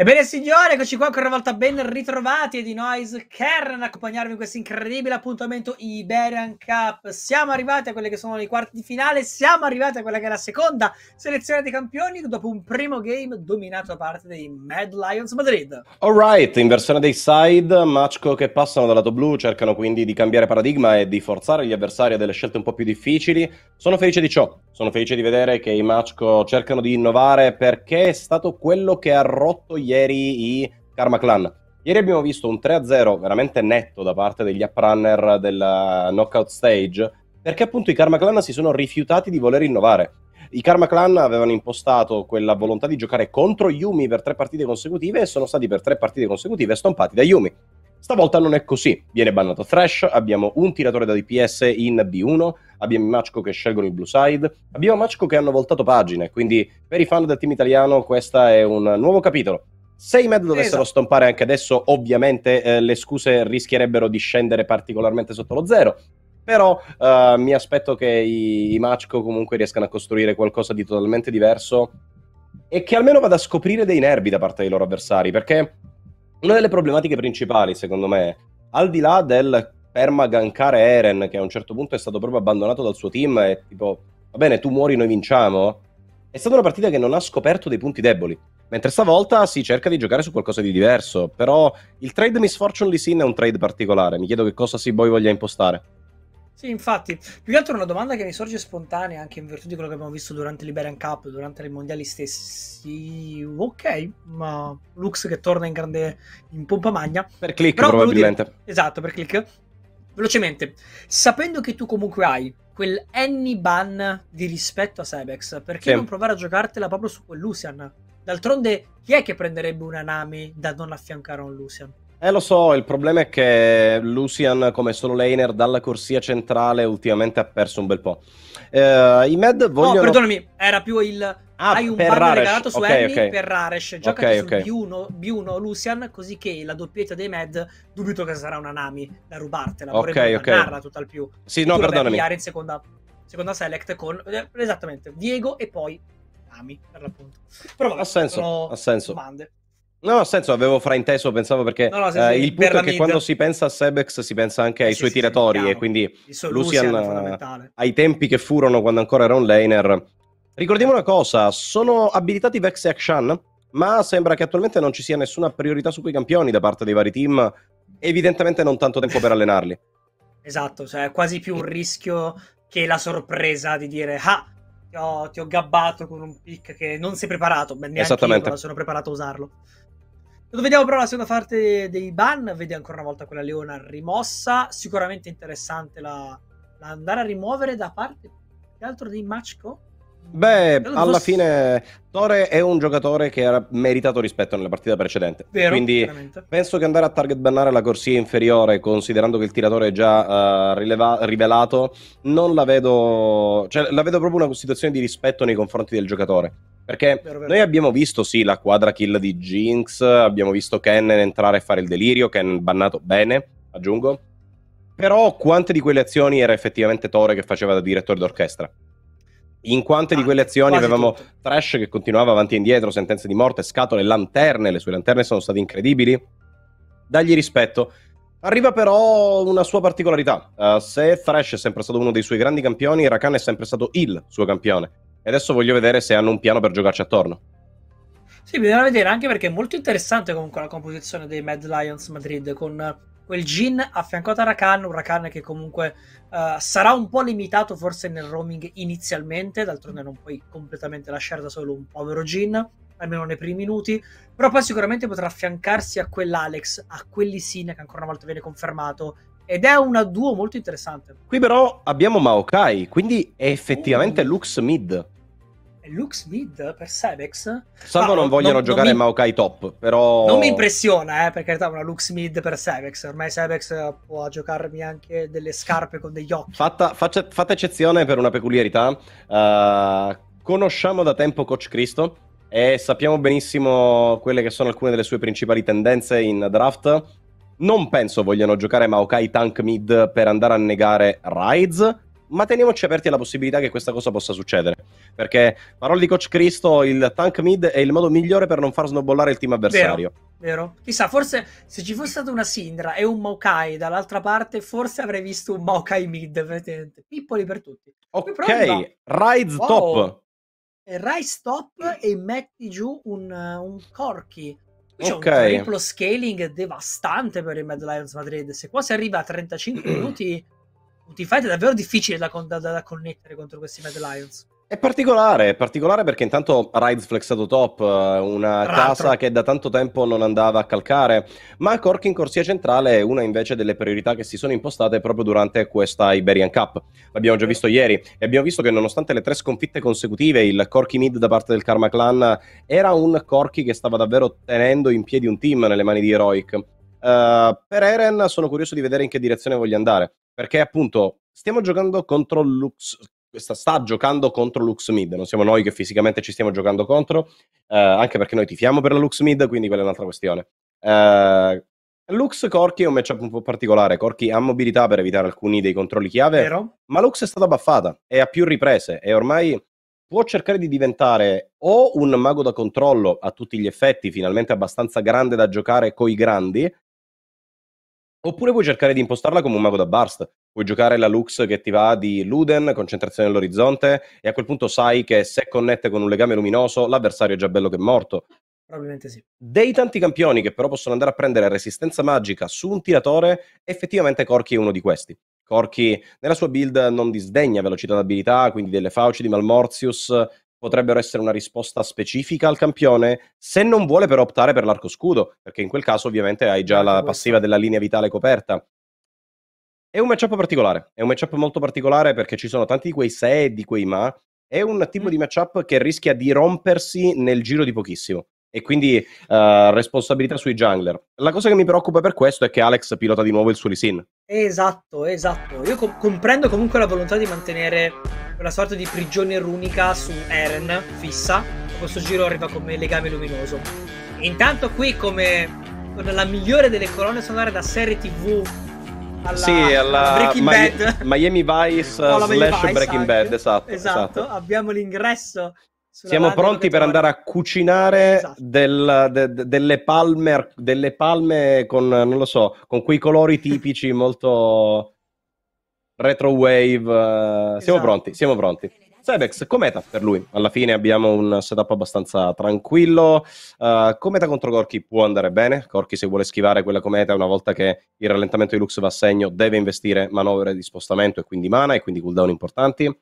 Ebbene signore, eccoci qua ancora una volta ben ritrovati di Noise Kern accompagnarvi in questo incredibile appuntamento Iberian Cup. Siamo arrivati a quelle che sono i quarti di finale, siamo arrivati a quella che è la seconda selezione dei campioni dopo un primo game dominato da parte dei Mad Lions Madrid. Alright, in versione dei side, Machko che passano dal lato blu, cercano quindi di cambiare paradigma e di forzare gli avversari a delle scelte un po' più difficili. Sono felice di ciò, sono felice di vedere che i Machko cercano di innovare perché è stato quello che ha rotto rotto ieri i Karma Clan. Ieri abbiamo visto un 3-0 veramente netto da parte degli uprunner del eh, knockout stage, perché appunto i Karma Clan si sono rifiutati di voler innovare. I Karma Clan avevano impostato quella volontà di giocare contro Yumi per tre partite consecutive e sono stati per tre partite consecutive stompati da Yumi. Stavolta non è così, viene bannato Thrash, abbiamo un tiratore da DPS in B1, abbiamo i Machko che scelgono il blue side, abbiamo Machko che hanno voltato pagine, quindi per i fan del team italiano questo è un nuovo capitolo. Se i Med dovessero esatto. stompare anche adesso, ovviamente eh, le scuse rischierebbero di scendere particolarmente sotto lo zero, però eh, mi aspetto che i, i Machko comunque riescano a costruire qualcosa di totalmente diverso e che almeno vada a scoprire dei nervi da parte dei loro avversari, perché una delle problematiche principali, secondo me, al di là del permagankare Eren, che a un certo punto è stato proprio abbandonato dal suo team e tipo, va bene, tu muori, noi vinciamo, è stata una partita che non ha scoperto dei punti deboli. Mentre stavolta si cerca di giocare su qualcosa di diverso, però il trade Misfortune Lee Sin è un trade particolare, mi chiedo che cosa si voglia impostare. Sì, infatti, più che altro una domanda che mi sorge spontanea anche in virtù di quello che abbiamo visto durante l'Iberian Cup, durante i mondiali stessi. Ok, ma Lux che torna in grande in pompa magna. Per click Però probabilmente. Dire... Esatto, per click. Velocemente, sapendo che tu comunque hai quel any ban di rispetto a Cybex, perché sì. non provare a giocartela proprio su quel Lucian? D'altronde chi è che prenderebbe una Nami da non affiancare a un Lucian? Eh lo so, il problema è che Lucian come solo laner dalla corsia centrale ultimamente ha perso un bel po'. Eh, I Med vogliono... No, perdonami, era più il... Ah, Hai un per ban Raresh. regalato su okay, Annie okay. per Raresh, giocati okay, okay. su B1, B1 Lucian, così che la doppietta dei Med dubito che sarà una Nami da rubartela, ok, ok. okay. bannarla tutt'al più. Sì, no, perdonami. in seconda, seconda select con, eh, esattamente, Diego e poi Nami, per l'appunto. Però vabbè, ha senso, ha senso. domande. No, nel senso, avevo frainteso, pensavo perché no, no, senso, eh, il punto è che quando si pensa a Sebex si pensa anche ai sì, suoi sì, tiratori sì, e quindi Lucian, Lucian eh, ai tempi che furono quando ancora era un laner. Ricordiamo una cosa, sono abilitati Vex e Akshan, ma sembra che attualmente non ci sia nessuna priorità su quei campioni da parte dei vari team, evidentemente non tanto tempo per allenarli. Esatto, cioè è quasi più un rischio che la sorpresa di dire ah, ti ho, ti ho gabbato con un pick che non sei preparato, beh, neanche io sono preparato a usarlo. Lo vediamo però la seconda parte dei ban, vedi ancora una volta quella leona rimossa, sicuramente interessante la, la andare a rimuovere da parte più altro dei Machko. Beh, Credo alla fosse... fine Tore è un giocatore che era meritato rispetto nella partita precedente. Vero, Quindi penso che andare a target bannare la corsia inferiore, considerando che il tiratore è già uh, rileva- rivelato, non la vedo... Cioè, la vedo proprio una situazione di rispetto nei confronti del giocatore. Perché vero, vero. noi abbiamo visto, sì, la quadra kill di Jinx, abbiamo visto Kennen entrare e fare il delirio, Ken bannato bene, aggiungo. Però quante di quelle azioni era effettivamente Tore che faceva da direttore d'orchestra? In quante ah, di quelle azioni avevamo tutto. Trash che continuava avanti e indietro, sentenze di morte, scatole, lanterne, le sue lanterne sono state incredibili? Dagli rispetto. Arriva però una sua particolarità. Uh, se Thresh è sempre stato uno dei suoi grandi campioni, Rakan è sempre stato il suo campione e adesso voglio vedere se hanno un piano per giocarci attorno. Sì, bisogna vedere anche perché è molto interessante comunque la composizione dei Mad Lions Madrid con quel Jin affiancato a Rakan, un Rakan che comunque uh, sarà un po' limitato forse nel roaming inizialmente, d'altronde non puoi completamente lasciare da solo un povero Jin, almeno nei primi minuti, però poi sicuramente potrà affiancarsi a quell'Alex, a quell'Isina che ancora una volta viene confermato, ed è una duo molto interessante. Qui però abbiamo Maokai, quindi è effettivamente uh. Lux mid. Lux Mid per Sebex. Salvo no, non vogliono non, giocare non mi... Maokai top, però... Non mi impressiona, eh, per carità, una Lux Mid per Sebex. Ormai Sebex eh, può giocarmi anche delle scarpe con degli occhi. Fatta, faccia, fatta eccezione per una peculiarità. Uh, conosciamo da tempo Coach Cristo e sappiamo benissimo quelle che sono alcune delle sue principali tendenze in draft. Non penso vogliano giocare Maokai Tank Mid per andare a negare Rides ma teniamoci aperti alla possibilità che questa cosa possa succedere. Perché, parole di Coach Cristo, il tank mid è il modo migliore per non far snobbollare il team avversario. Vero, vero. Chissà, forse se ci fosse stata una Sindra e un Maokai dall'altra parte, forse avrei visto un Maokai mid, veramente. Pippoli per tutti. Ok, Rise wow. top. Rise top e metti giù un, un Corky. c'è okay. un triplo scaling devastante per il Mad Lions Madrid. Se qua si arriva a 35 minuti tutti i fight è davvero difficile da, da, da connettere contro questi Mad Lions. È particolare, è particolare perché intanto Rides flexato top, eh, una casa che da tanto tempo non andava a calcare, ma Cork in corsia centrale è una invece delle priorità che si sono impostate proprio durante questa Iberian Cup. L'abbiamo già visto ieri e abbiamo visto che nonostante le tre sconfitte consecutive, il Corky mid da parte del Karma Clan era un Corky che stava davvero tenendo in piedi un team nelle mani di Heroic. Uh, per Eren sono curioso di vedere in che direzione voglia andare perché appunto stiamo giocando contro Lux, sta, sta giocando contro Lux Mid, non siamo noi che fisicamente ci stiamo giocando contro, eh, anche perché noi tifiamo per la Lux Mid, quindi quella è un'altra questione. Eh, Lux Corky è un matchup un po' particolare. Corky ha mobilità per evitare alcuni dei controlli chiave, Vero? ma Lux è stata baffata e ha più riprese e ormai può cercare di diventare o un mago da controllo a tutti gli effetti, finalmente abbastanza grande da giocare coi grandi, Oppure puoi cercare di impostarla come un mago da burst. Puoi giocare la Lux che ti va di Luden, concentrazione all'orizzonte, e a quel punto sai che se connette con un legame luminoso, l'avversario è già bello che è morto. Probabilmente sì. Dei tanti campioni che però possono andare a prendere resistenza magica su un tiratore, effettivamente Corky è uno di questi. Corky nella sua build non disdegna velocità d'abilità, quindi delle fauci di Malmortius potrebbero essere una risposta specifica al campione, se non vuole però optare per l'arco scudo, perché in quel caso ovviamente hai già la certo, passiva della linea vitale coperta. È un matchup particolare, è un matchup molto particolare perché ci sono tanti di quei se e di quei ma, è un tipo di matchup che rischia di rompersi nel giro di pochissimo e quindi uh, responsabilità sui jungler. La cosa che mi preoccupa per questo è che Alex pilota di nuovo il suo Lisin. Esatto, esatto. Io co- comprendo comunque la volontà di mantenere una sorta di prigione runica su Eren fissa. Questo giro arriva come legame luminoso. Intanto qui come la migliore delle colonne sonore da serie TV alla, sì, alla Breaking Bad. Miami, Vice no, slash Vice Breaking anche. Bad, esatto, esatto, esatto. Abbiamo l'ingresso siamo pronti per andare a cucinare esatto. del, de, de, delle, palme, delle, palme, con, non lo so, con quei colori tipici molto retro wave. Eh, esatto. Siamo pronti, siamo pronti. Sebex, cometa per lui. Alla fine abbiamo un setup abbastanza tranquillo. Uh, cometa contro Corky può andare bene. Corky, se vuole schivare quella cometa, una volta che il rallentamento di Lux va a segno, deve investire manovre di spostamento e quindi mana e quindi cooldown importanti.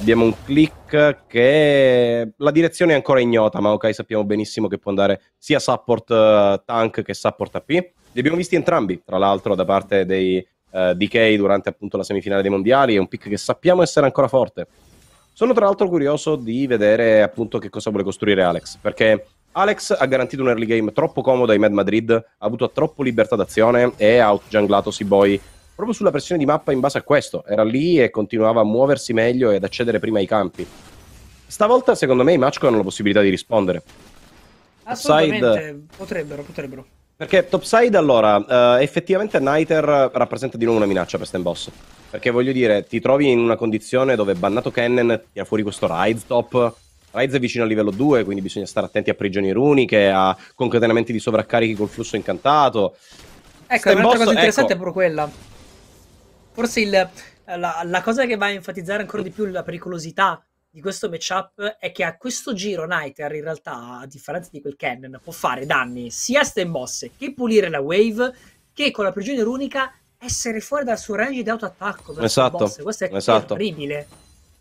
Abbiamo un click che la direzione è ancora ignota, ma ok, sappiamo benissimo che può andare sia support eh, tank che support AP. Li abbiamo visti entrambi, tra l'altro, da parte dei uh, eh, DK durante appunto la semifinale dei mondiali. È un pick che sappiamo essere ancora forte. Sono tra l'altro curioso di vedere appunto che cosa vuole costruire Alex, perché Alex ha garantito un early game troppo comodo ai Mad Madrid, ha avuto troppo libertà d'azione e ha outjunglato Seaboy proprio sulla pressione di mappa in base a questo. Era lì e continuava a muoversi meglio e ad accedere prima ai campi. Stavolta, secondo me, i Machko hanno la possibilità di rispondere. Assolutamente, Side... potrebbero, potrebbero. Perché topside, allora, uh, effettivamente Niter rappresenta di nuovo una minaccia per Stenboss. Perché voglio dire, ti trovi in una condizione dove bannato Kennen tira fuori questo Rise top. Rise è vicino al livello 2, quindi bisogna stare attenti a prigioni runiche, a concatenamenti di sovraccarichi col flusso incantato. Ecco, Stenboss, un'altra cosa interessante ecco, è proprio quella. Forse il, la, la, cosa che va a enfatizzare ancora di più la pericolosità di questo matchup è che a questo giro Niter in realtà, a differenza di quel Cannon, può fare danni sia a ste mosse che pulire la wave che con la prigione runica essere fuori dal suo range di autoattacco. Esatto, questo è esatto. terribile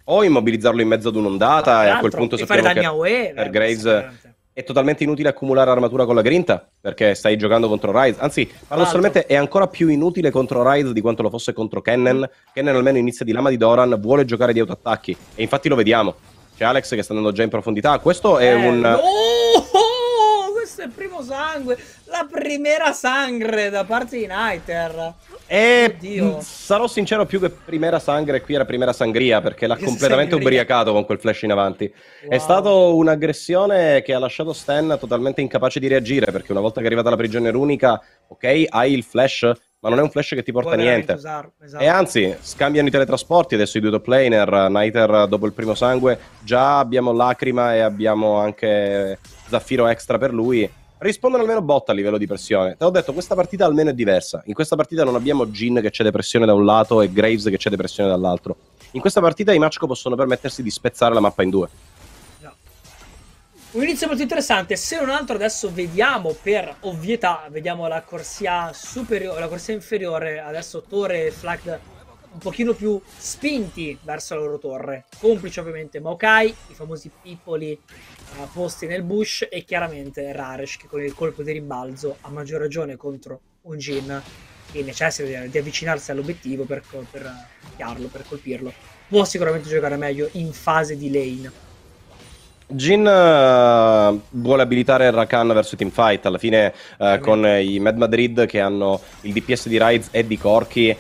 o immobilizzarlo in mezzo ad un'ondata e a quel punto si danni a che Per Graves è totalmente inutile accumulare armatura con la grinta perché stai giocando contro Ryze. Anzi, paradossalmente è ancora più inutile contro Ryze di quanto lo fosse contro Kennen. Kennen almeno inizia di lama di Doran, vuole giocare di autoattacchi e infatti lo vediamo. C'è Alex che sta andando già in profondità. Questo è eh, un. No! Questo è il primo sangue! La primera sangre da parte di Niter. E mm, sarò sincero, più che Primera Sangre, qui era Primera Sangria perché l'ha perché completamente ubriacato con quel flash in avanti. Wow. È stata un'aggressione che ha lasciato Stan totalmente incapace di reagire perché una volta che è arrivata la prigione runica, ok, hai il flash, ma non è un flash che ti porta Puoi niente. Esatto, esatto. E anzi, scambiano i teletrasporti adesso i due planer. Niter dopo il primo sangue, già abbiamo Lacrima e abbiamo anche Zaffiro extra per lui rispondono almeno botta a livello di pressione. Te l'ho detto, questa partita almeno è diversa. In questa partita non abbiamo Gin che cede pressione da un lato e Graves che cede pressione dall'altro. In questa partita i Machko possono permettersi di spezzare la mappa in due. No. Un inizio molto interessante, se non altro adesso vediamo per ovvietà, vediamo la corsia superiore, la corsia inferiore, adesso Torre e Flak un pochino più spinti verso la loro torre, complice ovviamente Maokai, i famosi pippoli uh, posti nel bush e chiaramente Raresh che con il colpo di rimbalzo ha maggior ragione contro un Jin che necessita di, di avvicinarsi all'obiettivo per, per, uh, per colpirlo può sicuramente giocare meglio in fase di lane Jin eh, vuole abilitare Rakan verso Team Fight alla fine uh, con i Mad Madrid che hanno il DPS di Ryze e di Corky.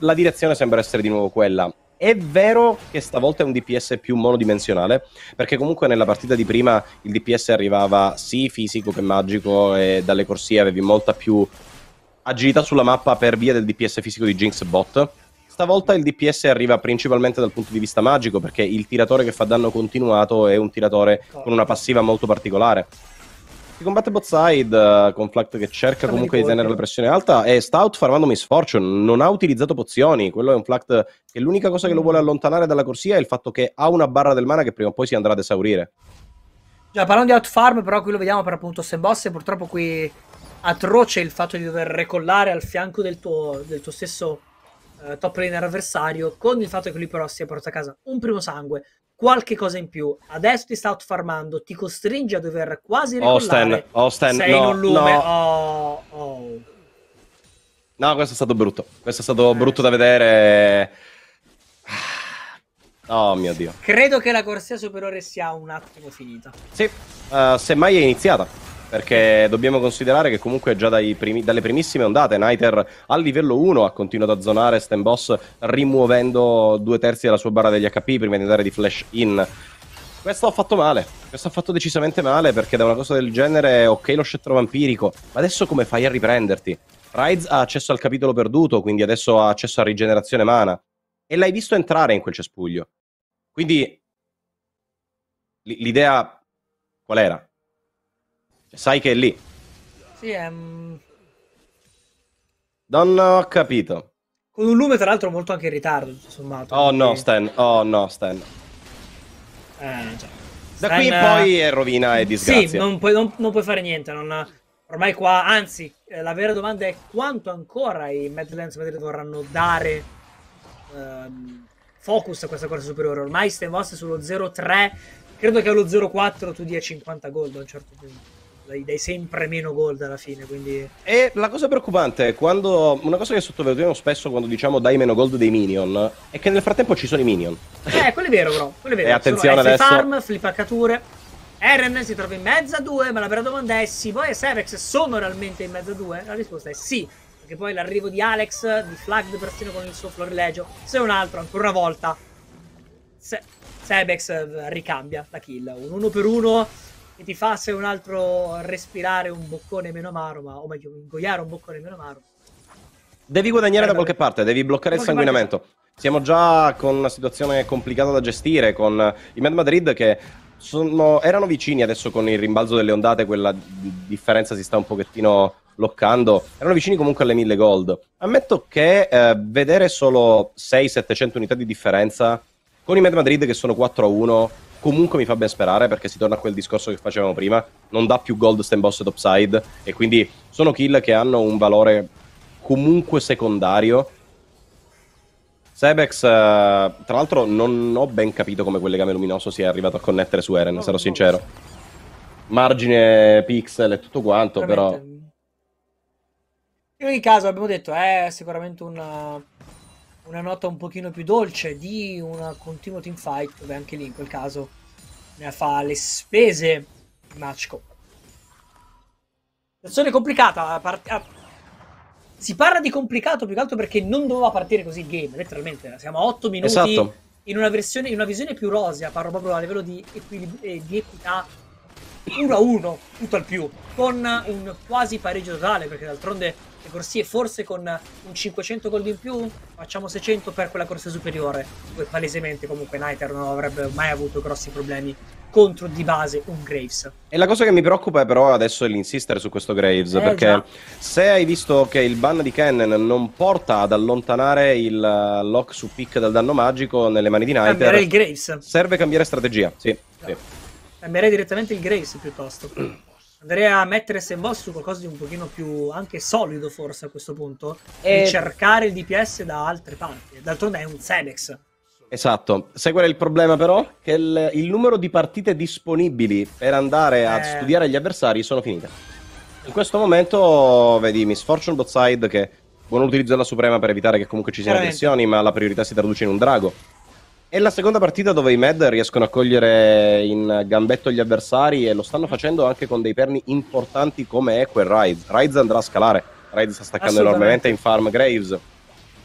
La direzione sembra essere di nuovo quella. È vero che stavolta è un DPS più monodimensionale, perché comunque nella partita di prima il DPS arrivava sì fisico che magico e dalle corsie avevi molta più agilità sulla mappa per via del DPS fisico di Jinx Bot. Stavolta il DPS arriva principalmente dal punto di vista magico, perché il tiratore che fa danno continuato è un tiratore con una passiva molto particolare. Che combatte bot side uh, con Flact che cerca comunque di tenere la pressione alta. E Stout farmando Miss Fortune non ha utilizzato pozioni. Quello è un Flact che l'unica cosa che lo mm. vuole allontanare dalla corsia è il fatto che ha una barra del mana che prima o poi si andrà ad esaurire. Già, parlando di outfarm, però qui lo vediamo per appunto se boss e purtroppo qui atroce il fatto di dover recollare al fianco del tuo, del tuo stesso uh, top laner avversario con il fatto che lui però si è portato a casa un primo sangue qualche cosa in più. Adesso ti sta outfarmando, ti costringe a dover quasi ricollare. Osten, Osten, Sei no, in un lume. No. Oh, oh. no, questo è stato brutto. Questo è stato eh. brutto da vedere. Ah. Oh mio Dio. Credo che la corsia superiore sia un attimo finita. Sì, uh, semmai è iniziata. Perché dobbiamo considerare che comunque già primi, dalle primissime ondate Niter a livello 1 ha continuato a zonare Stem Boss rimuovendo due terzi della sua barra degli HP prima di andare di flash in. Questo ha fatto male, questo ha fatto decisamente male perché da una cosa del genere ok lo scettro vampirico, ma adesso come fai a riprenderti? Rides ha accesso al capitolo perduto, quindi adesso ha accesso a rigenerazione mana e l'hai visto entrare in quel cespuglio. Quindi l'idea qual era? sai che è lì. Sì, è... Um... Non ho capito. Con un lume, tra l'altro, molto anche in ritardo, sommato. Oh quindi... no, Stan, oh no, Stan. Eh, già. Da qui qui eh, poi è rovina e disgrazia. Sì, non puoi, non, non puoi fare niente, non... Ormai qua, anzi, eh, la vera domanda è quanto ancora i Madlands Madrid vorranno dare ehm, focus a questa corsa superiore. Ormai Stan Voss è sullo 0-3, credo che allo 0-4 tu dia 50 gol a un certo punto dai, dai sempre meno gol alla fine. Quindi... E la cosa preoccupante è quando. Una cosa che sottovalutiamo spesso quando diciamo dai meno gol dei minion è che nel frattempo ci sono i minion. Eh, quello è vero, però. Quello è vero. E attenzione Solo adesso. farm, flipaccature. Eren si trova in mezzo a due, ma la vera domanda è: sì, voi e Sevex sono realmente in mezzo a due? La risposta è sì. Perché poi l'arrivo di Alex, di Flagged persino con il suo florilegio, se un altro, ancora una volta. Se... Sebex ricambia la kill. Un 1 per 1 e ti fa se un altro respirare un boccone meno amaro, ma, o meglio, ingoiare un boccone meno amaro. Devi guadagnare eh, da qualche parte, devi bloccare il sanguinamento. Parte... Siamo già con una situazione complicata da gestire, con i Mad Madrid che sono, erano vicini adesso con il rimbalzo delle ondate, quella differenza si sta un pochettino bloccando, erano vicini comunque alle 1000 gold. Ammetto che eh, vedere solo 6-700 unità di differenza con i Mad Madrid che sono 4-1 comunque mi fa ben sperare perché si torna a quel discorso che facevamo prima, non dà più gold stand boss ed upside e quindi sono kill che hanno un valore comunque secondario. Sebex, eh, tra l'altro non ho ben capito come quel legame luminoso sia arrivato a connettere su Eren, no, sarò sincero. Margine, pixel e tutto quanto, però... In ogni caso abbiamo detto, è sicuramente un una nota un pochino più dolce di un continuo team fight dove anche lì in quel caso ne fa le spese Machko. Situazione complicata. Part- ah. si parla di complicato più che altro perché non doveva partire così il game, letteralmente. Siamo a 8 minuti esatto. in, una versione, in una visione più rosea, parlo proprio a livello di, equil- eh, di equità 1-1, a tutto al più, con un quasi pareggio totale, perché d'altronde le corsie forse con un 500 gol in più, facciamo 600 per quella corsia superiore, dove palesemente comunque Niter non avrebbe mai avuto grossi problemi contro di base un Graves. E la cosa che mi preoccupa è però adesso è l'insistere su questo Graves, eh, perché già. se hai visto che il ban di Kennen non porta ad allontanare il eh, lock su pick dal danno magico nelle mani di Niter, serve cambiare strategia, sì. sì. Cambierei direttamente il Grace piuttosto. Andrei a mettere Sembos su qualcosa di un pochino più anche solido forse a questo punto. E, eh. cercare il DPS da altre parti. D'altronde è un Senex. Esatto. Sai qual è il problema però? Che il, il numero di partite disponibili per andare eh... a studiare gli avversari sono finite. In questo momento, vedi, Miss Fortune bot side che buon utilizzo della Suprema per evitare che comunque ci siano Veramente. tensioni, ma la priorità si traduce in un drago. È la seconda partita dove i Med riescono a cogliere in gambetto gli avversari e lo stanno facendo anche con dei perni importanti come Equal quel Rides. Rides andrà a scalare. Rides sta staccando enormemente in Farm Graves.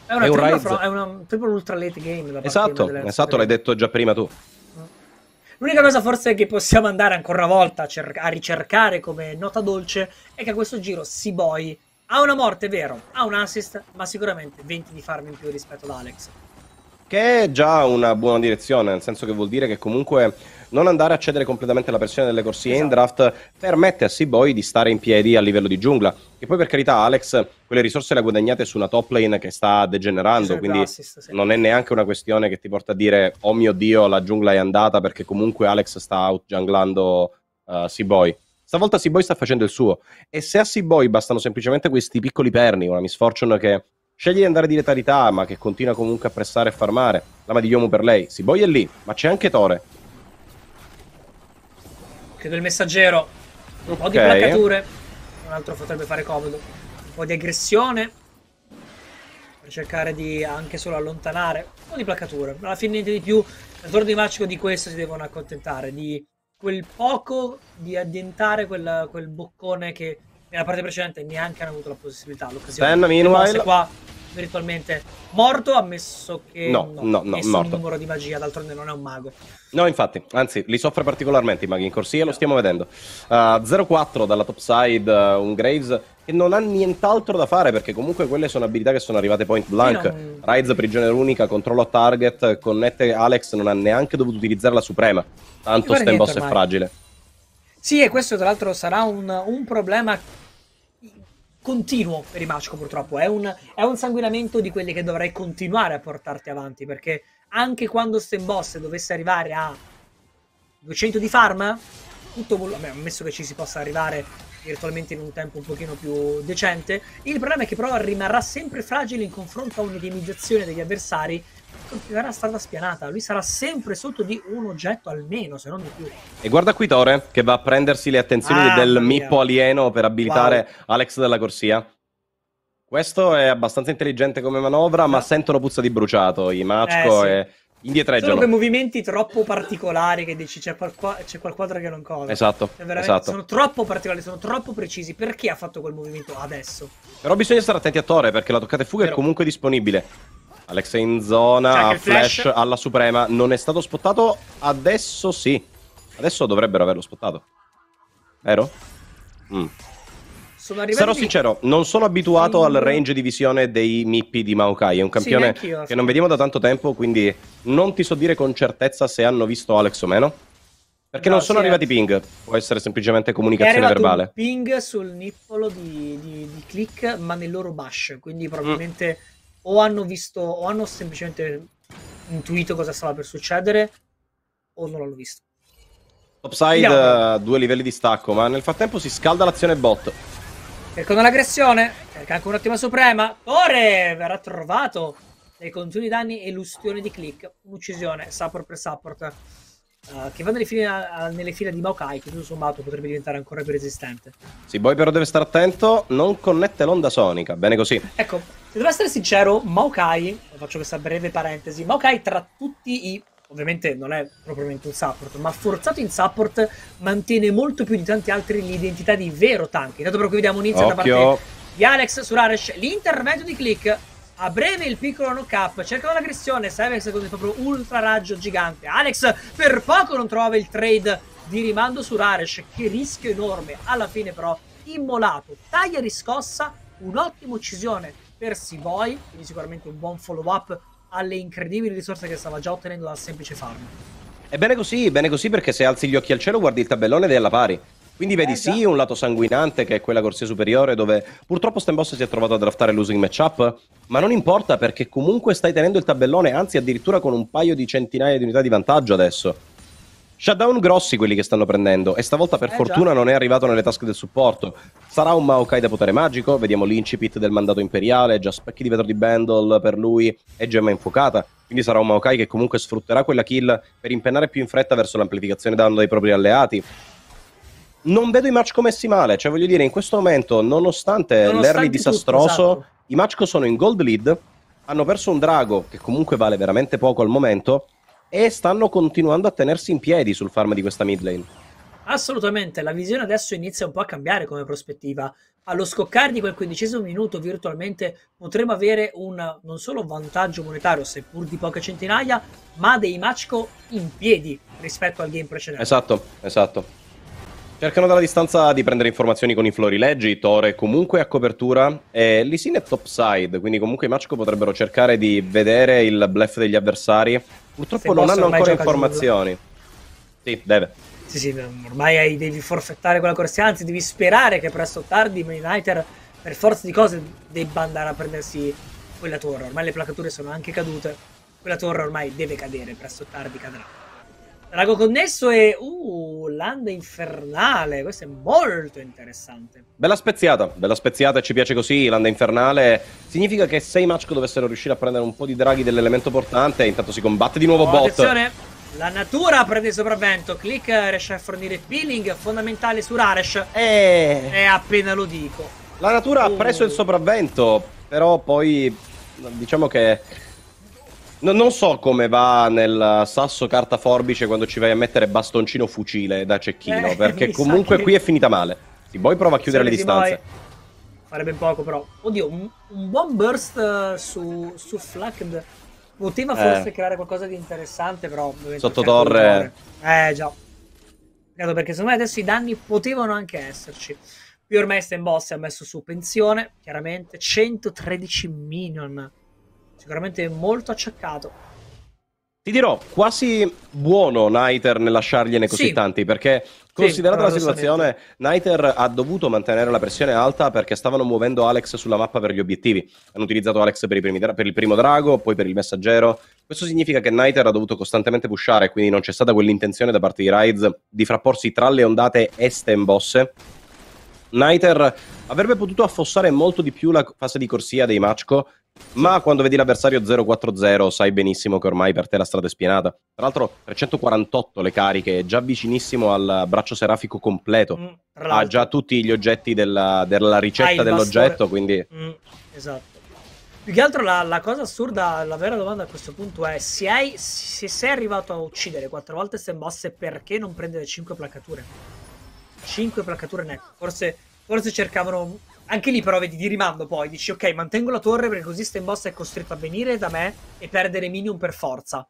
È, una è un triplo, Rides... è una triple ultra late game. esatto, esatto l'hai detto già prima tu. L'unica cosa forse che possiamo andare ancora una volta a, cer- a, ricercare come nota dolce è che a questo giro Seaboy ha una morte, è vero, ha un assist, ma sicuramente 20 di farm in più rispetto ad Alex che è già una buona direzione, nel senso che vuol dire che comunque non andare a cedere completamente la pressione delle corsie esatto. in draft permette a Seaboy di stare in piedi a livello di giungla. E poi per carità Alex quelle risorse le ha guadagnate su una top lane che sta degenerando, quindi assist, sì. non è neanche una questione che ti porta a dire oh mio dio la giungla è andata perché comunque Alex sta outjunglando uh, eh, Seaboy. Stavolta Seaboy sta facendo il suo e se a Seaboy bastano semplicemente questi piccoli perni, una misfortune che Sceglie di andare di letalità, ma che continua comunque a pressare e farmare. Lama di Yomu per lei. Si boia lì, ma c'è anche Tore. Credo il messaggero. Un po' okay. di placature. Un altro potrebbe fare comodo. Un po' di aggressione. Per cercare di anche solo allontanare. Un po' di placcature. Alla fine niente di più. Nel torno di magico di questo si devono accontentare. Di quel poco di addientare quel, quel boccone che nella parte precedente neanche hanno avuto la possibilità, l'occasione. Ben, meanwhile... qua virtualmente morto, ammesso che no, no, no, no morto. un numero di magia, d'altronde non è un mago. No, infatti, anzi, li soffre particolarmente i maghi in corsia, no. lo stiamo vedendo. Uh, ah, 0-4 dalla top side, uh, un Graves che non ha nient'altro da fare, perché comunque quelle sono abilità che sono arrivate point blank. Non... Rise, prigioniera unica, controllo a target, connette Alex, non ha neanche dovuto utilizzare la suprema, tanto Stemboss è fragile. Sì, e questo tra l'altro sarà un, un problema continuo per i Machko purtroppo, è un, è un, sanguinamento di quelli che dovrei continuare a portarti avanti, perché anche quando Boss dovesse arrivare a 200 di farm, tutto beh, ammesso che ci si possa arrivare virtualmente in un tempo un pochino più decente, il problema è che però rimarrà sempre fragile in confronto a un'idemizzazione degli avversari continuerà a strada spianata. Lui sarà sempre sotto di un oggetto almeno, se non di più. E guarda qui Tore, che va a prendersi le attenzioni ah, del mia. Mippo alieno per abilitare wow. Alex della Corsia. Questo è abbastanza intelligente come manovra, ma sentono puzza di bruciato i Machko eh, e... Sì. Indietreggiano. Sono quei movimenti troppo particolari che dici c'è, qualco- c'è qualcosa che non cosa. Esatto, cioè, esatto, Sono troppo particolari, sono troppo precisi. Perché ha fatto quel movimento adesso? Però bisogna stare attenti a Tore perché la toccata e fuga Però... è comunque disponibile. Alex è in zona, flash. flash alla suprema, non è stato spottato, adesso sì. Adesso dovrebbero averlo spottato. Vero? Mm. Sarò sincero, non sono abituato mm. al range di visione dei Mippi di Maokai. È un campione sì, che non vediamo da tanto tempo, quindi non ti so dire con certezza se hanno visto Alex o meno. Perché no, non sono sì, arrivati eh. ping, può essere semplicemente comunicazione verbale. ping sul nippolo di, di, di, click, ma nel loro bash, quindi mm. probabilmente mm o hanno visto o hanno semplicemente intuito cosa stava per succedere o non l'hanno visto. Topside, uh, due livelli di stacco, ma nel frattempo si scalda l'azione bot. Cercano l'aggressione, cerca anche un'ottima suprema, Ore verrà trovato dai continui danni e lustione di click, un'uccisione, support per support. Eh, che va nelle file, a, nelle file di Maokai, che tutto sommato potrebbe diventare ancora più resistente. Sì, poi però deve stare attento, non connette l'onda sonica, bene così. Ecco, se devo essere sincero, Maokai, faccio questa breve parentesi, Maokai tra tutti i... Ovviamente non è propriamente un support, ma forzato in support mantiene molto più di tanti altri l'identità di vero tank. Intanto però qui vediamo un inizio Occhio. da parte di Alex su Raresh, l'intervento di Click a breve il piccolo knock up, cercano l'aggressione, Cybex con il proprio ultra raggio gigante. Alex per poco non trova il trade di rimando su Raresh, che rischio enorme. Alla fine però immolato, taglia riscossa, un'ottima uccisione per Sivoi, quindi sicuramente un buon follow up alle incredibili risorse che stava già ottenendo dal semplice farm. E bene così, bene così perché se alzi gli occhi al cielo guardi il tabellone ed è alla pari. Quindi vedi eh, sì esatto. un lato sanguinante che è quella corsia superiore dove purtroppo Stemboss si è trovato a draftare losing matchup, ma non importa perché comunque stai tenendo il tabellone, anzi addirittura con un paio di centinaia di unità di vantaggio adesso. Shutdown grossi quelli che stanno prendendo e stavolta per eh, fortuna già. non è arrivato nelle tasche del supporto. Sarà un Maokai da potere magico, vediamo l'incipit del mandato imperiale, già specchi di vetro di Bandle per lui e gemma infuocata. Quindi sarà un Maokai che comunque sfrutterà quella kill per impennare più in fretta verso l'amplificazione danno dei propri alleati non vedo i match commessi male. Cioè, voglio dire, in questo momento, nonostante, nonostante l'early tutto, disastroso, esatto. i match sono in gold lead. Hanno perso un drago che comunque vale veramente poco al momento. E stanno continuando a tenersi in piedi sul farm di questa mid lane. Assolutamente, la visione adesso inizia un po' a cambiare come prospettiva. Allo scoccare di quel quindicesimo minuto, virtualmente potremo avere un non solo vantaggio monetario, seppur di poche centinaia, ma dei matchco in piedi rispetto al game precedente. Esatto, esatto. Cercano dalla distanza di prendere informazioni con i florileggi, Tore comunque a copertura e Lisine è topside, quindi comunque i Machko potrebbero cercare di vedere il bluff degli avversari. Purtroppo Se non hanno ancora informazioni. Sì, deve. Sì, sì, ormai devi forfettare quella corsia, anzi devi sperare che presto o tardi Maniter per forza di cose debba andare a prendersi quella torre. Ormai le placature sono anche cadute, quella torre ormai deve cadere, presto o tardi cadrà. Drago Connesso e uh, Landa Infernale, questo è molto interessante. Bella speziata, bella speziata e ci piace così Landa Infernale. Significa che se i match dovessero riuscire a prendere un po' di draghi dell'elemento portante, intanto si combatte di nuovo oh, bot. Attenzione! La natura prende il sopravvento. Click riesce a fornire peeling fondamentale su Raresh. E... Eh. e appena lo dico. La natura uh. ha oh. preso il sopravvento, però poi diciamo che No, non so come va nel sasso carta forbice quando ci vai a mettere bastoncino fucile da cecchino, eh, perché comunque che... qui è finita male. Ti poi prova a chiudere sì, le distanze. Farebbe poco però. Oddio, un, un buon burst eh, su, su Flacked. Poteva eh. forse creare qualcosa di interessante, però... Sotto torre. Eh, già. Peccato perché secondo me adesso i danni potevano anche esserci. Qui ormai Stemboss ha messo su pensione, chiaramente. 113 minion Sicuramente molto acciaccato. Ti dirò, quasi buono Niter nel lasciargliene così sì. tanti, perché considerata la situazione, Niter ha dovuto mantenere la pressione alta perché stavano muovendo Alex sulla mappa per gli obiettivi. Hanno utilizzato Alex per, dra- per il primo drago, poi per il messaggero. Questo significa che Niter ha dovuto costantemente pushare, quindi non c'è stata quell'intenzione da parte di Rides di frapporsi tra le ondate este embosse. Niter avrebbe potuto affossare molto di più la fase di corsia dei Machko, ma quando vedi l'avversario 0-4-0 sai benissimo che ormai per te la strada è spianata. Tra l'altro 348 le cariche, già vicinissimo al braccio serafico completo. Mm, ha già tutti gli oggetti della, della ricetta ah, dell'oggetto, quindi... Mm, esatto. Più che altro la, la, cosa assurda, la vera domanda a questo punto è se, hai, se sei arrivato a uccidere quattro volte mosse, perché non prendere 5 placature? 5 placature nette. Forse, forse cercavano anche lì però vedi di rimando poi, dici ok mantengo la torre perché così Stenboss è costretto a venire da me e perdere minion per forza.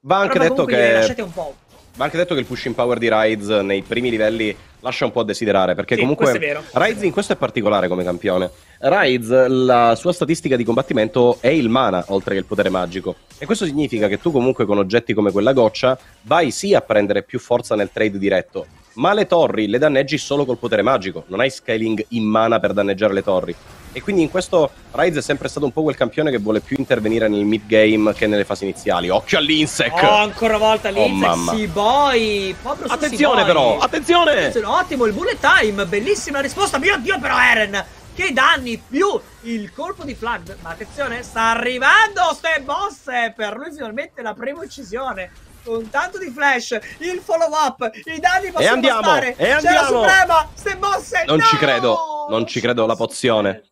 Va anche però, detto che... Lasciate un po'. Va anche detto che il pushing power di Rides nei primi livelli lascia un po' a desiderare, perché sì, comunque Rides in questo è particolare come campione. Rides, la sua statistica di combattimento è il mana, oltre che il potere magico. E questo significa che tu comunque con oggetti come quella goccia vai sì a prendere più forza nel trade diretto, ma le torri le danneggi solo col potere magico, non hai scaling in mana per danneggiare le torri. E quindi in questo Rise è sempre stato un po' quel campione che vuole più intervenire nel mid game che nelle fasi iniziali. Occhio all'insec! Oh, ancora una volta l'insec, oh, si boy! attenzione però, attenzione! attenzione! Ottimo il bullet time, bellissima risposta, mio dio però Eren! Che danni più il colpo di flag, ma attenzione, sta arrivando ste boss per lui finalmente la prima uccisione un tanto di flash, il follow up, i danni possono e andiamo, bastare. E andiamo. Suprema, se mosse. Non no! ci credo, non ci credo, la pozione.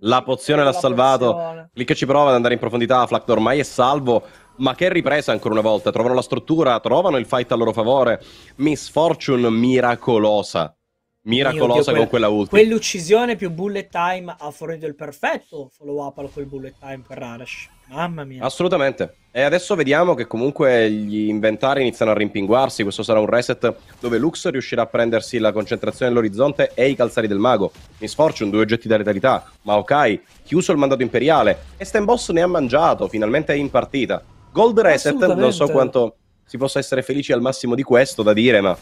La pozione l'ha salvato. Pozione. ci prova ad andare in profondità, Flak ormai è salvo. Ma che ripresa ancora una volta, trovano la struttura, trovano il fight a loro favore. Miss Fortune miracolosa miracolosa Dio, quella, con quella ultima. Quell'uccisione più bullet time ha fornito il perfetto follow up a quel bullet time per Arash. Mamma mia. Assolutamente. E adesso vediamo che comunque gli inventari iniziano a rimpinguarsi. Questo sarà un reset dove Lux riuscirà a prendersi la concentrazione dell'orizzonte e i calzari del mago. Miss Fortune, due oggetti da letalità. Maokai, chiuso il mandato imperiale. E Stenboss ne ha mangiato, finalmente è in partita. Gold reset, non so quanto si possa essere felici al massimo di questo da dire, ma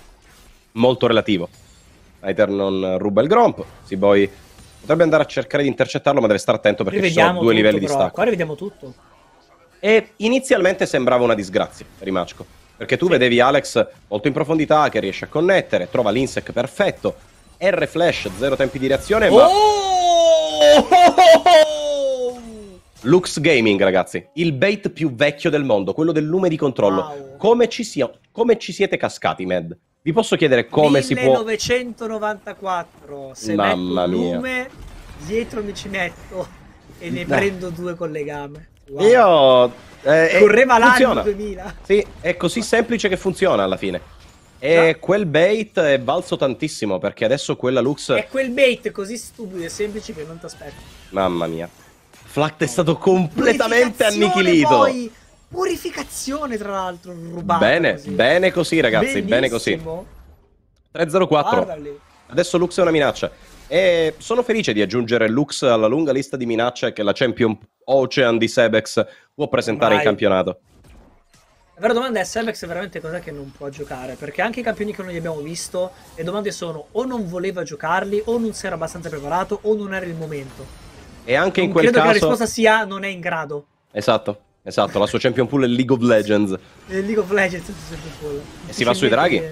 molto relativo non ruba il Gromp, si poi potrebbe andare a cercare di intercettarlo, ma deve stare attento perché ci sono due tutto, livelli però, di stacco. Qua rivediamo tutto. E inizialmente sembrava una disgrazia, Rimacco, perché tu sì. vedevi Alex molto in profondità che riesce a connettere, trova l'insec perfetto, R flash, zero tempi di reazione, oh! ma... Oh! Lux Gaming, ragazzi, il bait più vecchio del mondo, quello del lume di controllo. Wow. Come, ci si... Come ci siete cascati, Mad? Vi posso chiedere come 1994, si può... 1994, se Mamma metto il lume, dietro mi ci metto e ne no. prendo due con le gambe. Wow. Io... Eh, eh Correva l'anno 2000. Sì, è così semplice che funziona alla fine. E no. quel bait è valso tantissimo perché adesso quella Lux... È quel bait così stupido e semplice che non ti aspetto. Mamma mia. Flact è stato completamente annichilito. Poi Purificazione, tra l'altro, rubata. Bene, così. bene così, ragazzi, Benissimo. bene così. 304. Guardali. Adesso Lux è una minaccia. E sono felice di aggiungere Lux alla lunga lista di minacce che la Champion Ocean di Sebex può presentare Vai. in campionato. La vera domanda è Sebex veramente cos'è che non può giocare? Perché anche i campioni che noi abbiamo visto, le domande sono o non voleva giocarli, o non si era abbastanza preparato, o non era il momento. E anche non in quel credo caso... credo che la risposta sia non è in grado. Esatto. Esatto, la sua champion pool è League of Legends. È League of Legends è la champion pool. E si va sui draghi?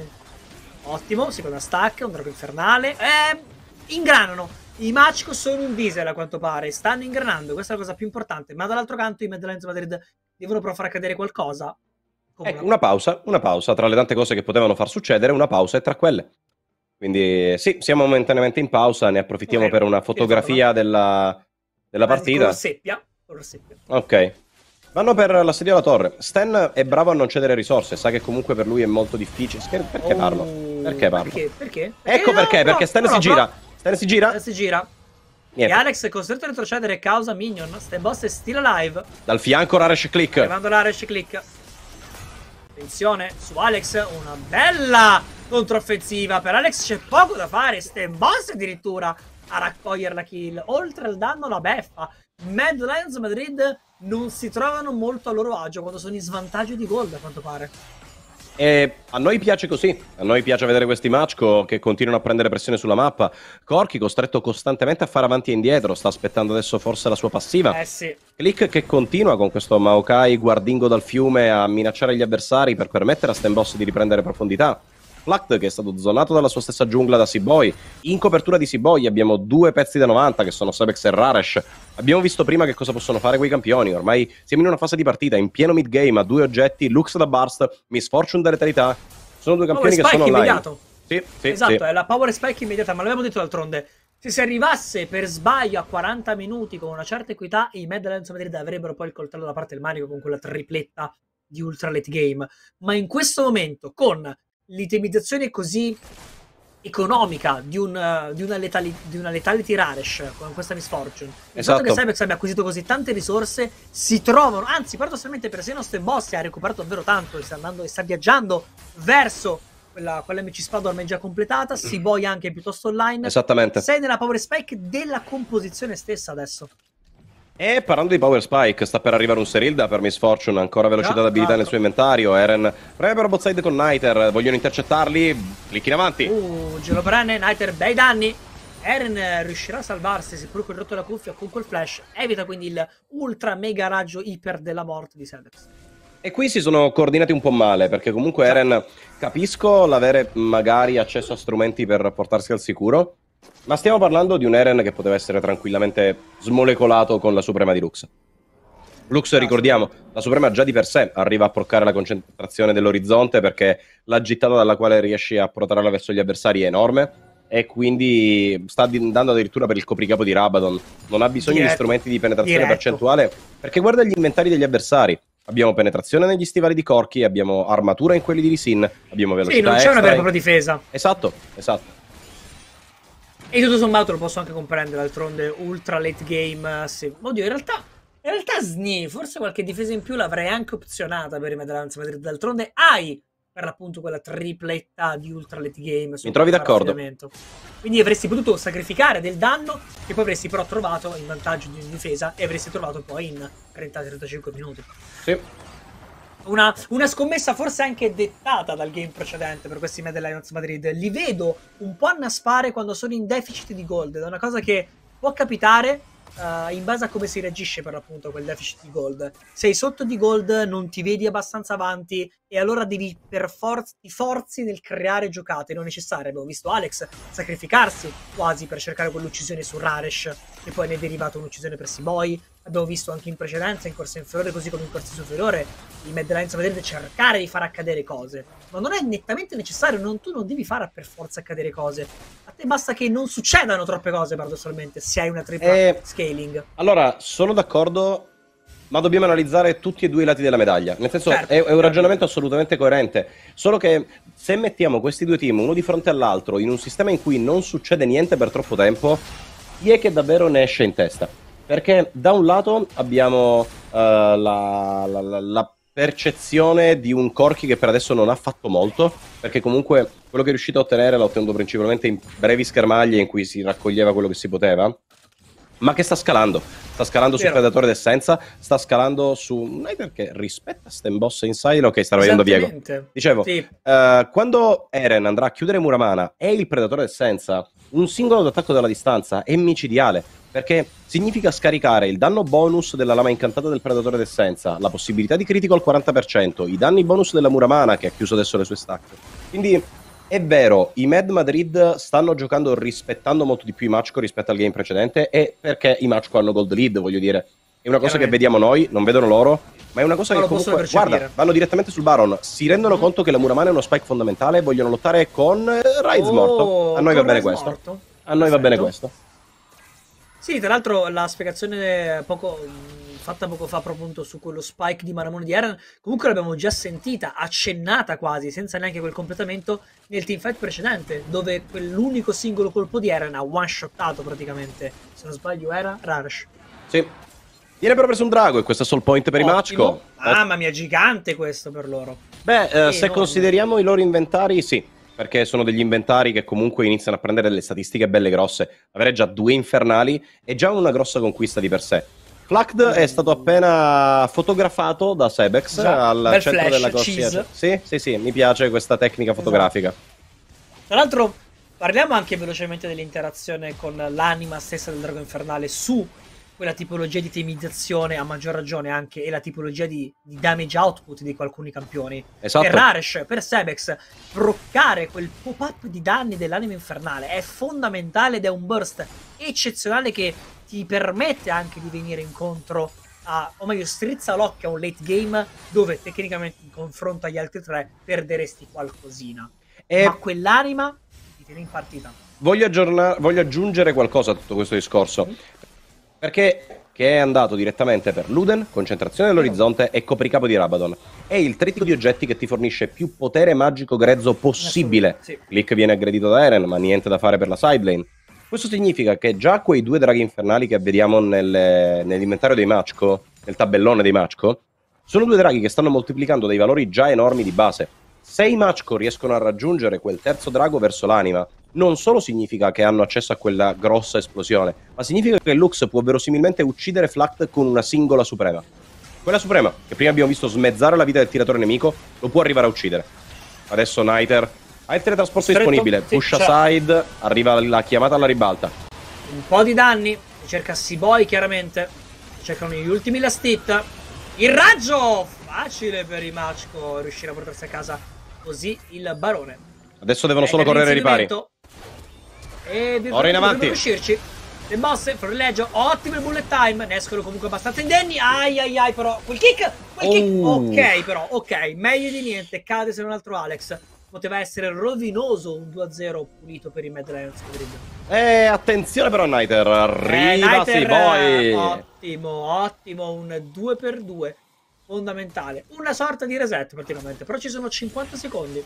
Ottimo, seconda stack, un drago infernale. Eh, ingranano. I Magico sono un diesel a quanto pare, stanno ingranando, questa è la cosa più importante. Ma dall'altro canto i Medlands Madrid devono però far accadere qualcosa. Come ecco, una pausa, una pausa. Tra le tante cose che potevano far succedere, una pausa è tra quelle. Quindi sì, siamo momentaneamente in pausa, ne approfittiamo okay, per una fotografia della, della partita. Con seppia. Ok. Vanno per l'assedio alla torre. Stan è bravo a non cedere risorse, sa che comunque per lui è molto difficile. Perché oh, parlo? Perché parlo? Perché? perché? Ecco eh, perché, no, perché Stan no, si no, gira. Stan si gira. Stan si gira. Niente. E Alex è costretto a retrocedere causa Minion. Stan Boss è still alive. Dal fianco Raresh Click. Arrivando Raresh Click. Attenzione su Alex, una bella controffensiva. Per Alex c'è poco da fare. Stan Boss addirittura a raccogliere la kill. Oltre al danno, la beffa. Mad Lions Madrid non si trovano molto a loro agio quando sono in svantaggio di gol, a quanto pare. E a noi piace così, a noi piace vedere questi match che continuano a prendere pressione sulla mappa. Corky costretto costantemente a fare avanti e indietro, sta aspettando adesso forse la sua passiva. Eh sì. Click che continua con questo Maokai guardingo dal fiume a minacciare gli avversari per permettere a Stenboss di riprendere profondità. Plucked che è stato zonato dalla sua stessa giungla da Seaboy. In copertura di Seaboy abbiamo due pezzi da 90 che sono Sebex e Raresh. Abbiamo visto prima che cosa possono fare quei campioni. Ormai siamo in una fase di partita in pieno mid game a due oggetti, Lux da Burst, Miss Fortune da Letalità. Sono due campioni no, che sono online. Immediato. Sì, sì, esatto, sì. è la power spike immediata, ma l'abbiamo detto d'altronde. Se si arrivasse per sbaglio a 40 minuti con una certa equità, i Medellands Madrid avrebbero poi il coltello da parte del manico con quella tripletta di ultra late game. Ma in questo momento, con l'itemizzazione così economica di, un, eh, di, una letali, di, una Letality raresh con questa misfortune esatto. il fatto esatto. che Cybex abbia acquisito così tante risorse si trovano anzi paradossalmente persino nostre boss ha recuperato davvero tanto e sta, andando, e sta viaggiando verso quella, quella MC Spadorm è già completata si mm. boia anche piuttosto online esattamente sei nella power Spike della composizione stessa adesso e parlando di Power Spike, sta per arrivare un Serilda per Miss Fortune, ancora velocità d'abilità nel esatto. suo inventario, Eren preme robot side con Niter, vogliono intercettarli, clicchi in avanti. Uh, giro per Niter, bei danni! Eren riuscirà a salvarsi seppur col rotto la cuffia con quel flash, evita quindi il ultra mega raggio iper della morte di Sedex. E qui si sono coordinati un po' male, perché comunque Eren, certo. capisco l'avere magari accesso a strumenti per portarsi al sicuro, ma stiamo parlando di un Eren che poteva essere tranquillamente smolecolato con la Suprema di Lux. Lux, ricordiamo, la Suprema già di per sé arriva a proccare la concentrazione dell'orizzonte perché la gittata dalla quale riesce a protrarla verso gli avversari è enorme e quindi sta andando addirittura per il copricapo di Rabadon. Non ha bisogno Diretto. di strumenti di penetrazione Diretto. percentuale perché guarda gli inventari degli avversari. Abbiamo penetrazione negli stivali di Corki, abbiamo armatura in quelli di Lisin, abbiamo velocità. Sì, non c'è una vera e propria difesa. Esatto, esatto. E tutto sommato lo posso anche comprendere, d'altronde ultra late game. Sì. Oddio, in realtà, in realtà Sni, forse qualche difesa in più l'avrei anche opzionata per i Medellins Madrid. D'altronde hai per l'appunto quella tripletta di ultra late game. Mi trovi d'accordo. Quindi avresti potuto sacrificare del danno che poi avresti però trovato in vantaggio di difesa e avresti trovato poi in 30-35 minuti. Sì. Una, una, scommessa forse anche dettata dal game precedente per questi Mad Lions Madrid. Li vedo un po' annaspare quando sono in deficit di gold, è una cosa che può capitare uh, in base a come si reagisce per l'appunto a quel deficit di gold. Sei sotto di gold, non ti vedi abbastanza avanti e allora devi per forza ti forzi nel creare giocate non necessarie. Abbiamo visto Alex sacrificarsi quasi per cercare quell'uccisione su Raresh e poi ne è derivata un'uccisione per Simoi abbiamo visto anche in precedenza, in corsa inferiore così come in corsa superiore, i Mad Lions vedete cercare di far accadere cose, ma non è nettamente necessario, non, tu non devi fare per forza accadere cose, a te basta che non succedano troppe cose paradossalmente se hai una tripla eh, scaling. Allora, sono d'accordo, ma dobbiamo analizzare tutti e due i lati della medaglia, nel senso certo, è, è, un certo. ragionamento certo. assolutamente coerente, solo che se mettiamo questi due team uno di fronte all'altro in un sistema in cui non succede niente per troppo tempo, chi è che davvero ne esce in testa? Perché da un lato abbiamo uh, la, la, la, la percezione di un Corky che per adesso non ha fatto molto, perché comunque quello che è riuscito a ottenere l'ha ottenuto principalmente in brevi schermaglie in cui si raccoglieva quello che si poteva, ma che sta scalando. Sta scalando Vero. sul Predatore d'Essenza, sta scalando su... Non è perché rispetta Stemboss in silo, ok, stava vedendo Diego. Dicevo, sì. uh, quando Eren andrà a chiudere Muramana e il Predatore d'Essenza, un singolo d'attacco dalla distanza è micidiale perché significa scaricare il danno bonus della lama incantata del predatore d'essenza, la possibilità di critico al 40%, i danni bonus della muramana che ha chiuso adesso le sue stack. Quindi è vero, i Mad Madrid stanno giocando rispettando molto di più i Machco rispetto al game precedente e perché i Machco hanno gold lead, voglio dire. È una cosa che vediamo noi, non vedono loro, ma è una cosa non che comunque... Guarda, vanno direttamente sul Baron, si rendono mm -hmm. conto che la Muramana è uno spike fondamentale e vogliono lottare con eh, Raids oh, morto. A noi va bene Rides questo. Morto. A noi Perfetto. va bene questo. Sì, tra l'altro la spiegazione poco, fatta poco fa proprio su quello spike di Maramone di Eren, comunque l'abbiamo già sentita, accennata quasi, senza neanche quel completamento, nel teamfight precedente, dove quell'unico singolo colpo di Eren ha one-shottato praticamente, se non sbaglio era Rarsh. Sì. Viene però preso un drago e questo è soul point per Ottimo. i Machko. Mamma mia, gigante questo per loro. Beh, eh, se consideriamo i loro inventari, sì. Perché sono degli inventari che comunque iniziano a prendere delle statistiche belle grosse. Avere già due infernali è già una grossa conquista di per sé. Flacked è stato appena fotografato da Sebex esatto. al centro flash, della corsia. Sì, sì, sì, mi piace questa tecnica esatto. fotografica. Esatto. Tra l'altro, parliamo anche velocemente dell'interazione con l'anima stessa del drago infernale su quella tipologia di temizzazione a maggior ragione anche e la tipologia di, di, damage output di alcuni campioni. Esatto. Per Raresh, per Sebex, proccare quel pop-up di danni dell'anima infernale è fondamentale ed è un burst eccezionale che ti permette anche di venire incontro a, o meglio, strizza l'occhio a un late game dove tecnicamente in confronto agli altri tre perderesti qualcosina. E... Ma quell'anima ti tiene in partita. Voglio, voglio, aggiungere qualcosa a tutto questo discorso. Perché che è andato direttamente per Luden, concentrazione dell'orizzonte e copricapo di Rabadon. È il trittico di oggetti che ti fornisce più potere magico grezzo possibile. Sì. Click viene aggredito da Eren, ma niente da fare per la sidelane. Questo significa che già quei due draghi infernali che vediamo nel, nell'inventario dei Machko, nel tabellone dei Machko, sono due draghi che stanno moltiplicando dei valori già enormi di base. Se i Machko riescono a raggiungere quel terzo drago verso l'anima, non solo significa che hanno accesso a quella grossa esplosione, ma significa che Lux può verosimilmente uccidere Flact con una singola suprema. Quella suprema, che prima abbiamo visto smezzare la vita del tiratore nemico, lo può arrivare a uccidere. Adesso Niter ha il teletrasporto Stretto, disponibile, sì, push aside, certo. cioè... arriva la chiamata alla ribalta. Un po' di danni, cerca Seaboy chiaramente, cercano gli ultimi la stitta. Il raggio! Facile per i Machko riuscire a portarsi a casa così il barone. Adesso devono solo correre i ripari. E Ora in avanti. riuscirci. Le mosse, Furleggio, ottimo il bullet time. Ne escono comunque abbastanza indenni. Ai ai ai, però. Quel kick, quel oh. Ok, però, ok. Meglio di niente. Cade se non altro Alex. Poteva essere rovinoso un 2-0 pulito per i Mad Lions. Eh, attenzione però, Niter. Eh, Arriva, eh, sì, poi. Ottimo, ottimo. Un 2x2 fondamentale. Una sorta di reset praticamente, però ci sono 50 secondi.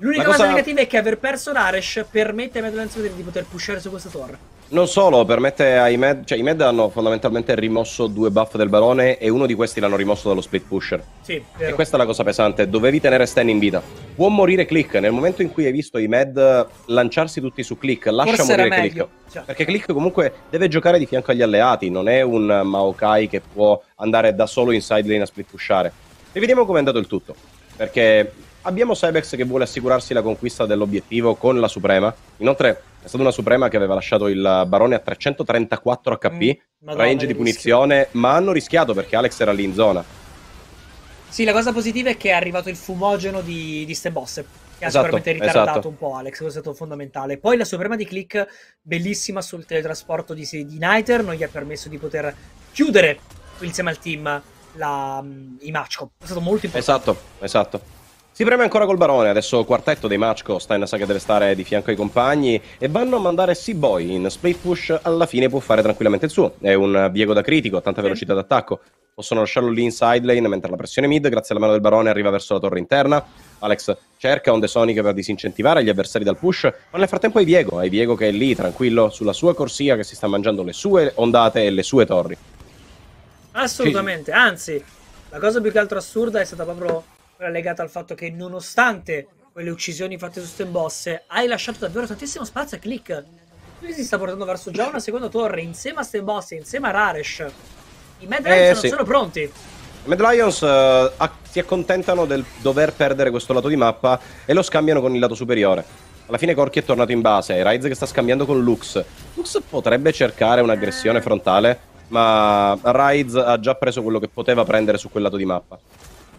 L'unica cosa... cosa... negativa è che aver perso l'Aresh permette ai Madlands di poter pushare su questa torre. Non solo, permette ai Med. Cioè, i Med hanno fondamentalmente rimosso due buff del barone e uno di questi l'hanno rimosso dallo split pusher. Sì. Vero. E questa è la cosa pesante. Dovevi tenere Stan in vita. Può morire click. Nel momento in cui hai visto i Med lanciarsi tutti su click, lascia Forse morire click. Cioè. Perché click comunque deve giocare di fianco agli alleati. Non è un Maokai che può andare da solo in side lane a split pushare. E vediamo com'è andato il tutto. Perché abbiamo Cybex che vuole assicurarsi la conquista dell'obiettivo con la Suprema. Inoltre è stata una Suprema che aveva lasciato il Barone a 334 HP, mm, range di punizione, ma hanno rischiato perché Alex era lì in zona. Sì, la cosa positiva è che è arrivato il fumogeno di, di ste bosse. Che esatto, ha sicuramente ritardato esatto. un po' Alex, questo è stato fondamentale. Poi la Suprema di Click, bellissima sul teletrasporto di, di Niter, non gli ha permesso di poter chiudere insieme al team la, mm, i match. È stato molto importante. Esatto, esatto. Si preme ancora col barone, adesso quartetto dei Machko, Steinasa che deve stare di fianco ai compagni e vanno a mandare Seaboy in split push, alla fine può fare tranquillamente il suo. È un Diego da critico, tanta velocità d'attacco. Possono lasciarlo lì in side lane mentre la pressione mid, grazie alla mano del barone, arriva verso la torre interna. Alex cerca onde soniche per disincentivare gli avversari dal push, ma nel frattempo è Diego, è Diego che è lì tranquillo sulla sua corsia che si sta mangiando le sue ondate e le sue torri. Assolutamente, anzi, la cosa più che altro assurda è stata proprio legata al fatto che nonostante quelle uccisioni fatte su ste boss, hai lasciato davvero tantissimo spazio a Click. Lui si sta portando verso già una seconda torre, insieme a ste bosse, insieme a Raresh. I Mad Lions eh, non sono pronti. I Mad Lions uh, si accontentano del dover perdere questo lato di mappa e lo scambiano con il lato superiore. Alla fine Corky è tornato in base, Raiz che sta scambiando con Lux. Lux potrebbe cercare un'aggressione frontale, ma Raiz ha già preso quello che poteva prendere su quel lato di mappa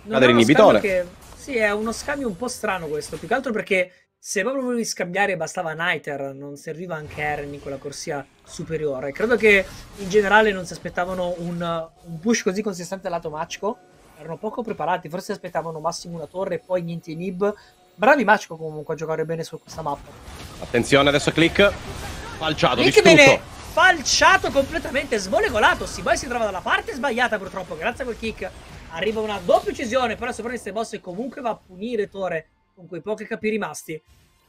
non inibitore. Che... Sì, è uno scambio un po' strano questo, più che altro perché se proprio volevi scambiare bastava Niter, non serviva anche Eren in quella corsia superiore. Credo che in generale non si aspettavano un, un push così consistente dal lato Machko, erano poco preparati, forse aspettavano massimo una torre e poi niente inib. Bravi Machko comunque a giocare bene su questa mappa. Attenzione adesso click, falciato, click distrutto. Bene falciato completamente, smolegolato. Sibai si trova dalla parte sbagliata purtroppo, grazie a quel kick Arriva una doppia uccisione, però Sopranniste Boss comunque va a punire Tore con quei pochi capi rimasti.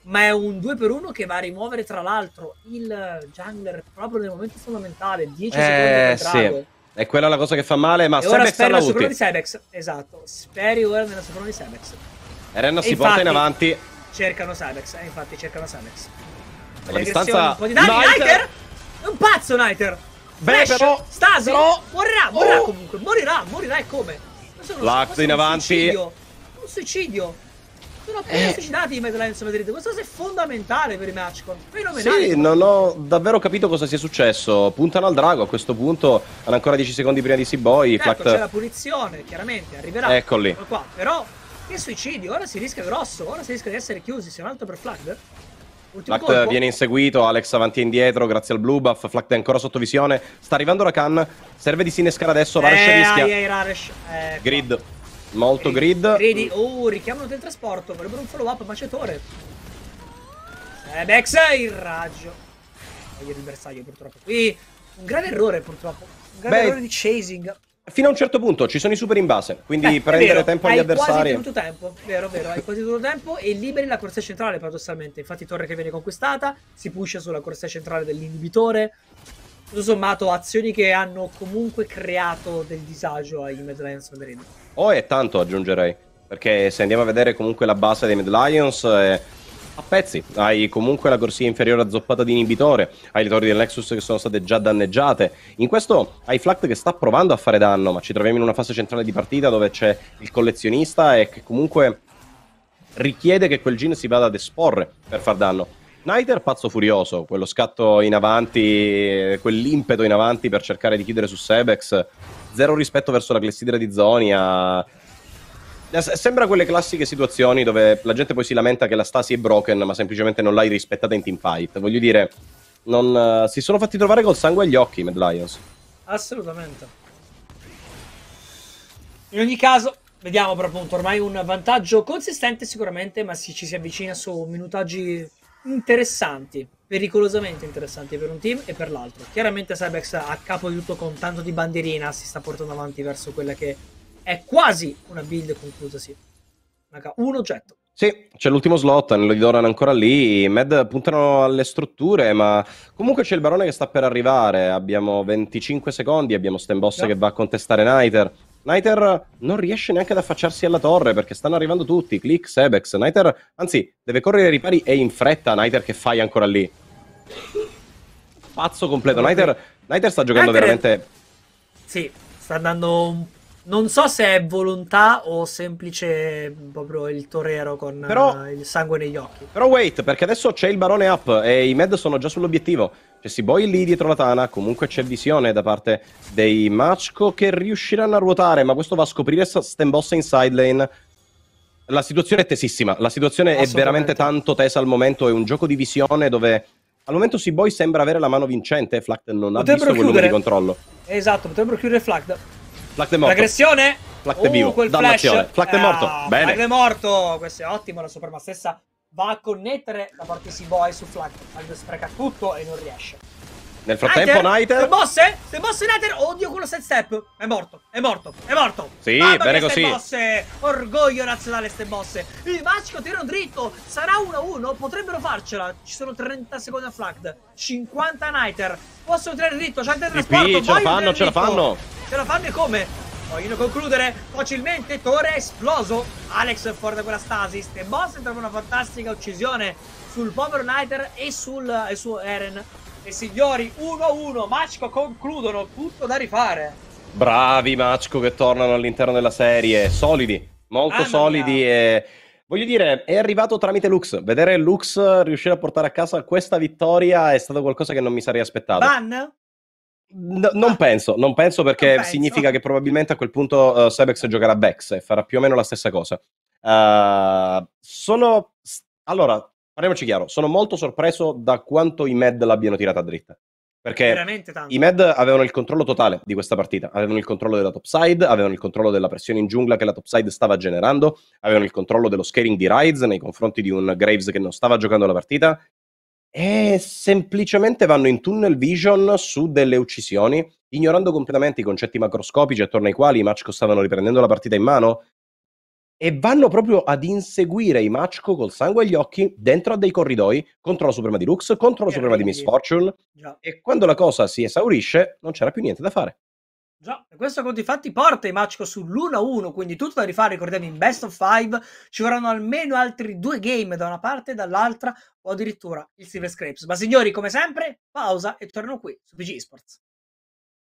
Ma è un 2 per 1 che va a rimuovere tra l'altro il jungler proprio nel momento fondamentale, 10 eh, secondi sì. È quella la cosa che fa male, ma e Sebex ora speri la sopra di Sebex, esatto. Speri ora nella sopra di Sebex. Renna e si porta in avanti. Cercano Sebex, eh, infatti cercano Sebex. La distanza... Un po' di danni, Niter! È un pazzo Niter! Beh, Flash, però... Stasio, però... morirà, morirà oh. comunque, morirà, morirà e come? Lux in avanti. Un suicidio. Sono appena eh. suicidati i Mad Lions, vedrete. Questa cosa è fondamentale per i matchcon. Fenomenale. Sì, non ho davvero capito cosa sia successo. Puntano al drago a questo punto. Hanno ancora 10 secondi prima di Seaboy. Ecco, Flact... c'è la punizione, chiaramente. Arriverà. Eccoli. Ecco qua. Però, che suicidio. Ora si rischia grosso. Ora si rischia di essere chiusi. Se non altro per Flag. Flact viene inseguito, Alex avanti e indietro grazie al blue buff, Flact è ancora sotto visione, sta arrivando Rakan, serve di sinescare adesso, Raresh eh, rischia. Ai, ai, Raresh. Eh, ecco. grid, molto grid. Grid, oh, richiamano del trasporto, vorrebbero un follow up macetore. Eh, Bex, il raggio. Voglio il bersaglio purtroppo qui. Un grave errore purtroppo, un grave Beh, errore di chasing. Fino a un certo punto ci sono i super in base, quindi eh, prendere tempo agli avversari. Hai quasi tutto tempo, vero, vero, hai quasi tutto tempo e liberi la corsia centrale paradossalmente. Infatti torre che viene conquistata, si pusha sulla corsia centrale dell'inibitore. Tutto sommato azioni che hanno comunque creato del disagio ai Mad Lions Oh, è tanto aggiungerei, perché se andiamo a vedere comunque la base dei Mad Lions... È eh, a pezzi, hai comunque la corsia inferiore azzoppata di inibitore, hai le torri del Lexus che sono state già danneggiate. In questo hai Flact che sta provando a fare danno, ma ci troviamo in una fase centrale di partita dove c'è il collezionista e che comunque richiede che quel gin si vada ad esporre per far danno. Niter pazzo furioso, quello scatto in avanti, quell'impeto in avanti per cercare di chiudere su Sebex, zero rispetto verso la clessidra di Zonia, Sembra quelle classiche situazioni dove la gente poi si lamenta che la Stasi è broken, ma semplicemente non l'hai rispettata in team fight. Voglio dire, non, uh, si sono fatti trovare col sangue agli occhi, i Mad Lions. Assolutamente. In ogni caso, vediamo per appunto ormai un vantaggio consistente sicuramente, ma si, ci si avvicina su minutaggi interessanti, pericolosamente interessanti per un team e per l'altro. Chiaramente Cybex a capo di tutto con tanto di bandierina si sta portando avanti verso quella che è quasi una build conclusa, sì. Raga, un oggetto. Sì, c'è l'ultimo slot, Anello di Doran ancora lì, I Med puntano alle strutture, ma comunque c'è il barone che sta per arrivare, abbiamo 25 secondi, abbiamo Stenboss no. che va a contestare Niter. Niter non riesce neanche ad affacciarsi alla torre perché stanno arrivando tutti, Click, Sebex, Niter, anzi, deve correre ai ripari e in fretta Niter che fai ancora lì. Pazzo completo, Niter, Niter sta giocando Niter veramente... Sì, sta andando un non so se è volontà o semplice mm, proprio il torero con eh, però, uh, il sangue negli occhi. Però wait, perché adesso c'è il barone up e i med sono già sull'obiettivo. C'è Siboy lì dietro la tana, comunque c'è visione da parte dei Machko che riusciranno a ruotare, ma questo va a scoprire Stembossa in side lane. La situazione è tesissima, la situazione è veramente tanto tesa al momento, è un gioco di visione dove al momento Seaboy sembra avere la mano vincente, Flakt non potrebbero ha visto quel numero di controllo. Esatto, potrebbero chiudere Flakt. Flak è morto. L'aggressione? Flak è vivo. Uh, quel Dannazione. Flak the morto. Ah, Bene. Flak è morto. Questo è ottimo. La Superma stessa va a connettere la parte si boy su Flak. Aldo spreca tutto e non riesce. Nel frattempo, Niter. Niter. Se mosse? Eh? Se mosse Niter. Oddio, quello set step. È morto. È morto. È morto. Sì, Mamma bene così. Mosse. Eh. Orgoglio nazionale, ste mosse. Il match tirano dritto. Sarà 1-1. Potrebbero farcela. Ci sono 30 secondi a flagged. 50 Niter. Possono tirare dritto. C'è il teletrasporto. Sì, ce la fanno, ce la fanno. Ce la fanno e come? Vogliono concludere facilmente. Tore esploso. Alex è fuori da quella stasi. Ste mosse trovano una fantastica uccisione sul povero Niter e, sul, e su Eren. E signori, 1-1, Machko concludono, tutto da rifare. Bravi Machko che tornano all'interno della serie, solidi, molto Anna solidi e... Voglio dire, è arrivato tramite Lux. Vedere Lux riuscire a portare a casa questa vittoria è stato qualcosa che non mi sarei aspettato. Ban? No, non ah. penso, non penso perché non penso. significa che probabilmente a quel punto uh, Sebex giocherà Bex e farà più o meno la stessa cosa. Uh, sono... Allora, parliamoci chiaro, sono molto sorpreso da quanto i Med l'abbiano tirata dritta. Perché i Med avevano il controllo totale di questa partita, avevano il controllo della topside, avevano il controllo della pressione in giungla che la topside stava generando, avevano il controllo dello scaling di Rides nei confronti di un Graves che non stava giocando la partita e semplicemente vanno in tunnel vision su delle uccisioni, ignorando completamente i concetti macroscopici attorno ai quali i Machko stavano riprendendo la partita in mano e vanno proprio ad inseguire i Machko col sangue agli occhi dentro a dei corridoi contro la Suprema di Lux, contro la Suprema di Miss Fortune. Già. E quando la cosa si esaurisce, non c'era più niente da fare. Già, e questo conti fatti porta i Machko sull'1-1, quindi tutto da rifare, ricordiamo, in best of 5 ci vorranno almeno altri due game da una parte e dall'altra, o addirittura il Silver Scrapes. Ma signori, come sempre, pausa e torno qui su PG Sports.